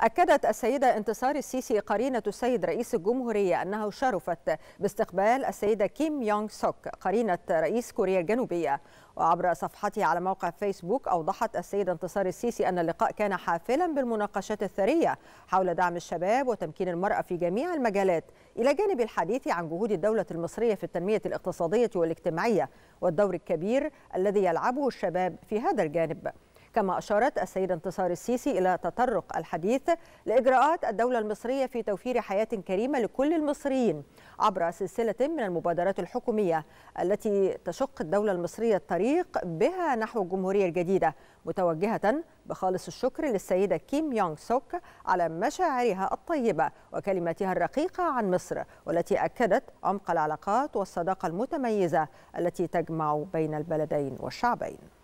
أكدت السيدة انتصار السيسي قرينة السيد رئيس الجمهورية أنها شرفت باستقبال السيدة كيم يونغ سوك قرينة رئيس كوريا الجنوبية وعبر صفحته على موقع فيسبوك أوضحت السيدة انتصار السيسي أن اللقاء كان حافلا بالمناقشات الثرية حول دعم الشباب وتمكين المرأة في جميع المجالات إلى جانب الحديث عن جهود الدولة المصرية في التنمية الاقتصادية والاجتماعية والدور الكبير الذي يلعبه الشباب في هذا الجانب كما أشارت السيدة انتصار السيسي إلى تطرق الحديث لإجراءات الدولة المصرية في توفير حياة كريمة لكل المصريين عبر سلسلة من المبادرات الحكومية التي تشق الدولة المصرية الطريق بها نحو الجمهورية الجديدة متوجهة بخالص الشكر للسيدة كيم يونغ سوك على مشاعرها الطيبة وكلماتها الرقيقة عن مصر والتي أكدت عمق العلاقات والصداقة المتميزة التي تجمع بين البلدين والشعبين